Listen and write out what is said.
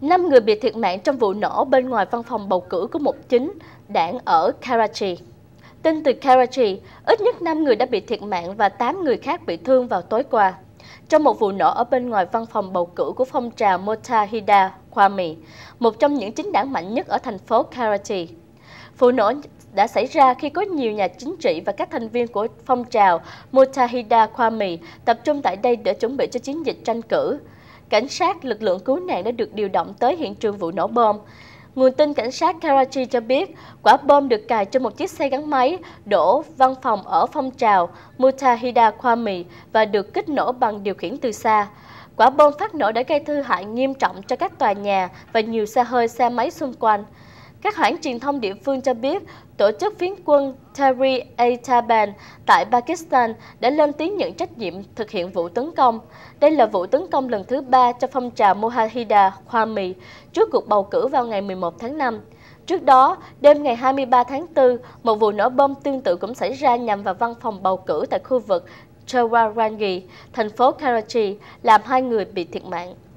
Năm người bị thiệt mạng trong vụ nổ bên ngoài văn phòng bầu cử của một chính đảng ở Karachi. Tin từ Karachi, ít nhất 5 người đã bị thiệt mạng và 8 người khác bị thương vào tối qua. Trong một vụ nổ ở bên ngoài văn phòng bầu cử của phong trào Motahida Kwame, một trong những chính đảng mạnh nhất ở thành phố Karachi. Vụ nổ đã xảy ra khi có nhiều nhà chính trị và các thành viên của phong trào Motahida Kwame tập trung tại đây để chuẩn bị cho chiến dịch tranh cử cảnh sát, lực lượng cứu nạn đã được điều động tới hiện trường vụ nổ bom. Nguồn tin cảnh sát Karachi cho biết, quả bom được cài trên một chiếc xe gắn máy đổ văn phòng ở phong trào Mutahida Kwami và được kích nổ bằng điều khiển từ xa. Quả bom phát nổ đã gây thư hại nghiêm trọng cho các tòa nhà và nhiều xe hơi xe máy xung quanh. Các hãng truyền thông địa phương cho biết, tổ chức phiến quân Terry A Taban tại Pakistan đã lên tiếng nhận trách nhiệm thực hiện vụ tấn công. Đây là vụ tấn công lần thứ ba cho phong trào Mujahida Kwami trước cuộc bầu cử vào ngày 11 tháng 5. Trước đó, đêm ngày 23 tháng 4, một vụ nổ bom tương tự cũng xảy ra nhằm vào văn phòng bầu cử tại khu vực Chawarangi, thành phố Karachi, làm hai người bị thiệt mạng.